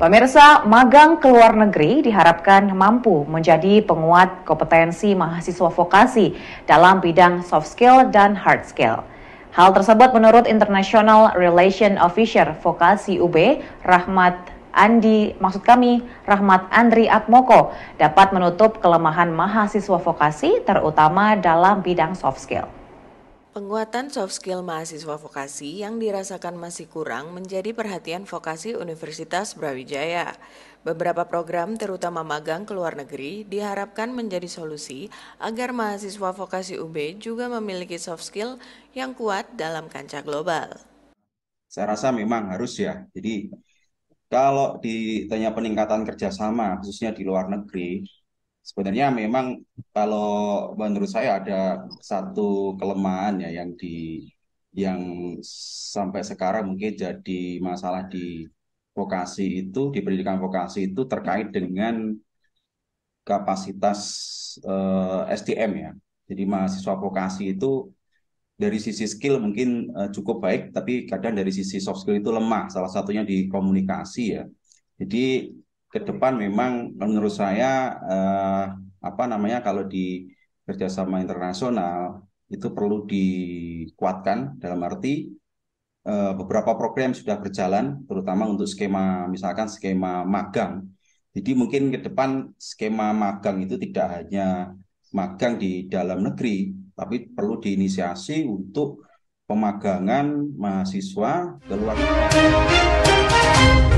Pemirsa, magang ke luar negeri diharapkan mampu menjadi penguat kompetensi mahasiswa vokasi dalam bidang soft skill dan hard skill. Hal tersebut menurut International Relation Officer Vokasi UB, Rahmat Andi, maksud kami Rahmat Andri Atmoko dapat menutup kelemahan mahasiswa vokasi terutama dalam bidang soft skill. Penguatan soft skill mahasiswa vokasi yang dirasakan masih kurang menjadi perhatian vokasi Universitas Brawijaya. Beberapa program, terutama magang ke luar negeri, diharapkan menjadi solusi agar mahasiswa vokasi UB juga memiliki soft skill yang kuat dalam kancah global. Saya rasa memang harus ya. Jadi kalau ditanya peningkatan kerjasama, khususnya di luar negeri, sebenarnya memang kalau menurut saya ada satu kelemahan ya yang di yang sampai sekarang mungkin jadi masalah di vokasi itu di pendidikan vokasi itu terkait dengan kapasitas eh, SDM ya. Jadi mahasiswa vokasi itu dari sisi skill mungkin uh, cukup baik, tapi kadang dari sisi soft skill itu lemah. Salah satunya di komunikasi ya. Jadi ke iya. depan memang menurut saya eh, apa namanya kalau di kerjasama internasional itu perlu dikuatkan dalam arti eh, beberapa program sudah berjalan terutama untuk skema misalkan skema magang. Jadi mungkin ke depan skema magang itu tidak hanya magang di dalam negeri tapi perlu diinisiasi untuk pemagangan mahasiswa ke luar negeri.